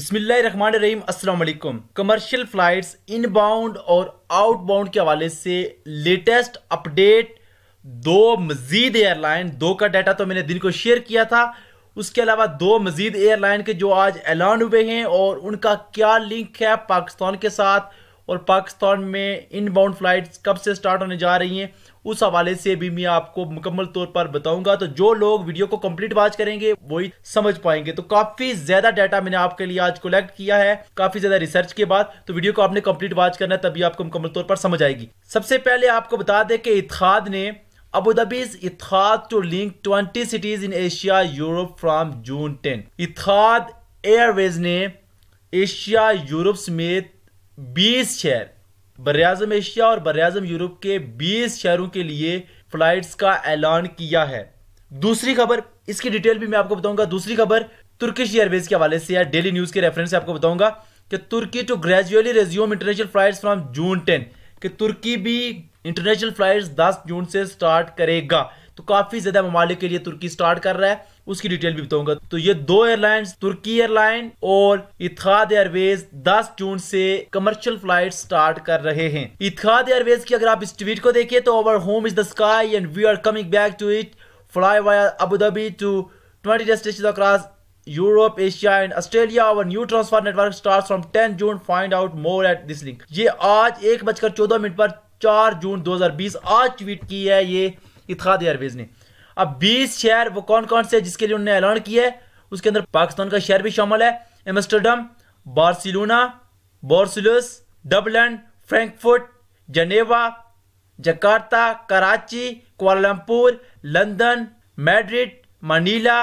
बिस्मिल्लाम अस्सलाम commercial flights inbound और outbound के हवाले से लेटेस्ट अपडेट दो मज़ीद एयरलाइन दो का डाटा तो मैंने दिन को शेयर किया था उसके अलावा दो मज़ीद एयरलाइन के जो आज ऐलान हुए हैं और उनका क्या लिंक है पाकिस्तान के साथ और पाकिस्तान में इन बाउंड फ्लाइट्स कब से स्टार्ट होने जा रही हैं उस हवाले से भी मैं आपको मुकम्मल तौर पर बताऊंगा तो जो लोग वीडियो को कंप्लीट वॉच करेंगे वही समझ पाएंगे तो काफी ज्यादा डाटा मैंने आपके लिए आज कलेक्ट किया है काफी ज्यादा रिसर्च के बाद तो वीडियो को आपने कंप्लीट वॉच करना है तभी आपको मुकम्मल तौर पर समझ आएगी सबसे पहले आपको बता दें कि इतिहाद ने अबूधाबीज Etihad to link twenty cities in Asia Europe from June ten Etihad Airways ने एशिया यूरोप समेत 20 शहर बरआज़म एशिया और बरियाजम यूरोप के 20 शहरों के लिए फ्लाइट्स का ऐलान किया है दूसरी खबर इसकी डिटेल भी मैं आपको बताऊंगा दूसरी खबर तुर्किश एयरवेज के हवाले से या डेली न्यूज़ के रेफरेंस से आपको बताऊंगा कि तुर्की to gradually resume international flight from June ten कि तुर्की भी इंटरनेशनल फ्लाइट्स 10 जून से स्टार्ट करेगा तो काफ़ी ज़्यादा ममालिक के लिए तुर्की स्टार्ट कर रहा है उसकी डिटेल भी बताऊंगा तो ये दो एयरलाइंस तुर्की एयरलाइन और इतिहाद एयरवेज 10 जून से कमर्शियल फ्लाइट स्टार्ट कर रहे हैं इतिहाद एयरवेज की अगर आप इस ट्वीट को देखिए तो our home is the sky and we are coming back to it fly via Abu Dhabi to 20 destinations across Europe Asia and Australia और new transfer network start from ten June find out more at this link ये आज एक बजकर चौदह minute पर चार जून 2020 आज tweet की है ये इतिहाद एयरवेज ने अब 20 शेयर वो कौन कौन से जिसके लिए उन्होंने ऐलान किया है उसके अंदर पाकिस्तान का शेयर भी शामिल है Amsterdam Barcelona Brussels Dublin Frankfurt Geneva Jakarta Karachi Kuala Lumpur London Madrid Manila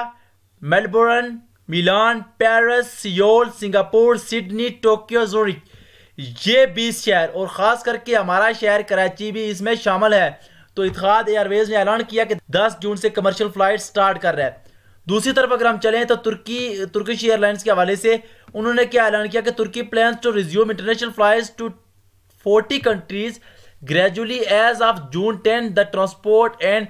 Melbourne Milan Paris Seoul Singapore Sydney Tokyo Zurich ये बीस शहर और ख़ास करके हमारा शहर कराची भी इसमें शामिल है तो इतिहाद एयरवेज ने ऐलान किया कि 10 जून से कमर्शियल फ्लाइट स्टार्ट कर रहा है दूसरी तरफ अगर हम चलें तो तुर्की तुर्किश एयरलाइंस के हवाले से उन्होंने क्या ऐलान किया कि तुर्की plan to resume international flight to forty countries gradually as of June ten the transport and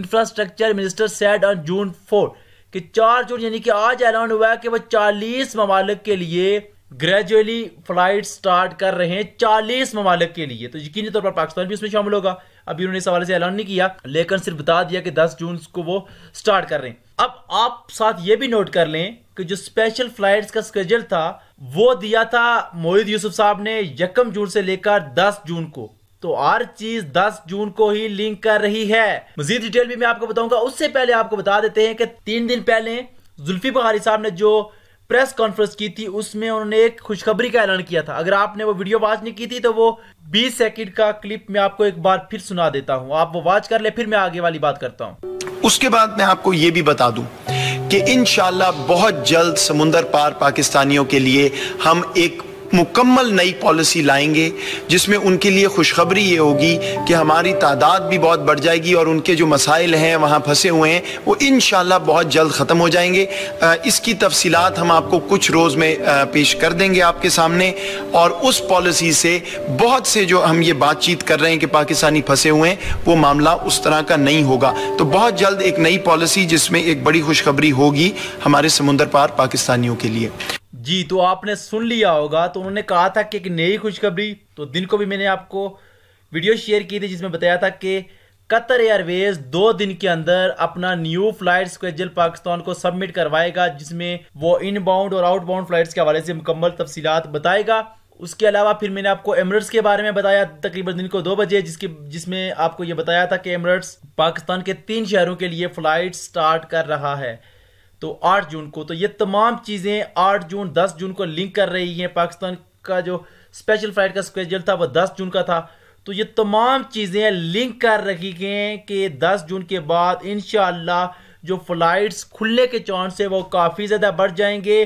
infrastructure minister said on June four कि चार जून यानी कि आज ऐलान हुआ है कि वह चालीस ममालिक के लिए ग्रेजुअली फ्लाइट स्टार्ट कर रहे हैं चालीस ममालिक के लिए तो यकीन तौर पर पाकिस्तान भी उसमें शामिल होगा अभी उन्होंने इस हवाले से ऐलान नहीं किया लेकिन सिर्फ बता दिया कि 10 जून को वो स्टार्ट कर रहे हैं अब आप साथ ये भी नोट कर लें कि जो स्पेशल फ्लाइट्स का स्केजल था वो दिया था मोहित यूसुफ साहब ने यकम जून से लेकर 10 जून को तो हर चीज 10 जून को ही लिंक कर रही है मजीद डिटेल भी मैं आपको बताऊंगा उससे पहले आपको बता देते हैं कि तीन दिन पहले जुल्फी बहारी साहब ने जो प्रेस कॉन्फ्रेंस की थी उसमें उन्होंने एक खुशखबरी का ऐलान किया था अगर आपने वो वीडियो वॉच नहीं की थी तो वो 20 सेकंड का क्लिप मैं आपको एक बार फिर सुना देता हूँ आप वो वॉच कर ले फिर मैं आगे वाली बात करता हूँ उसके बाद मैं आपको ये भी बता दू कि इन बहुत जल्द समुंदर पार पाकिस्तानियों के लिए हम एक मुकम्मल नई पॉलिसी लाएंगे जिसमें उनके लिए खुशखबरी ये होगी कि हमारी तादाद भी बहुत बढ़ जाएगी और उनके जो मसाइल हैं वहाँ फंसे हुए हैं वो इन बहुत जल्द ख़त्म हो जाएंगे इसकी तफसीत हम आपको कुछ रोज़ में पेश कर देंगे आपके सामने और उस पॉलिसी से बहुत से जो हम ये बातचीत कर रहे हैं कि पाकिस्तानी फंसे हुए हैं वो मामला उस तरह का नहीं होगा तो बहुत जल्द एक नई पॉलिसी जिसमें एक बड़ी खुशखबरी होगी हमारे समुंदर पार पाकिस्तानियों के लिए जी तो आपने सुन लिया होगा तो उन्होंने कहा था कि एक नई खुशखबरी तो दिन को भी मैंने आपको वीडियो शेयर की थी जिसमें बताया था कि कतर एयरवेज दो दिन के अंदर अपना न्यू फ्लाइट स्केजल पाकिस्तान को सबमिट करवाएगा जिसमें वो इनबाउंड और आउटबाउंड फ्लाइट्स के हवाले से मुकम्मल तफसीत बताएगा उसके अलावा फिर मैंने आपको एमरट्स के बारे में बताया तकरीबन दिन को दो बजे जिसके जिसमें आपको ये बताया था कि एमरट्स पाकिस्तान के तीन शहरों के लिए फ्लाइट स्टार्ट कर रहा है तो 8 जून को तो ये तमाम चीज़ें 8 जून 10 जून को लिंक कर रही हैं पाकिस्तान का जो स्पेशल फ्लाइट का स्केजल था वह 10 जून का था तो ये तमाम चीज़ें लिंक कर रखी गई कि 10 जून के बाद इन जो फ़्लाइट्स खुलने के चांस है वो काफ़ी ज़्यादा बढ़ जाएंगे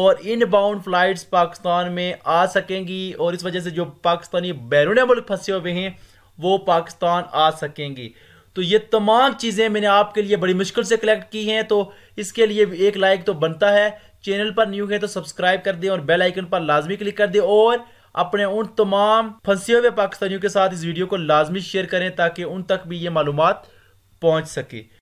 और इन बाउंड फ़्लाइट्स पाकिस्तान में आ सकेंगी और इस वजह से जो पाकिस्तानी बैरून मुल्क फंसे हुए हैं वो पाकिस्तान आ सकेंगी तो ये तमाम चीज़ें मैंने आपके लिए बड़ी मुश्किल से कलेक्ट की हैं तो इसके लिए एक लाइक तो बनता है चैनल पर न्यू है तो सब्सक्राइब कर दें और बेल आइकन पर लाजमी क्लिक कर दें और अपने उन तमाम फंसे हुए पाकिस्तानियों के साथ इस वीडियो को लाजमी शेयर करें ताकि उन तक भी ये मालूम पहुँच सके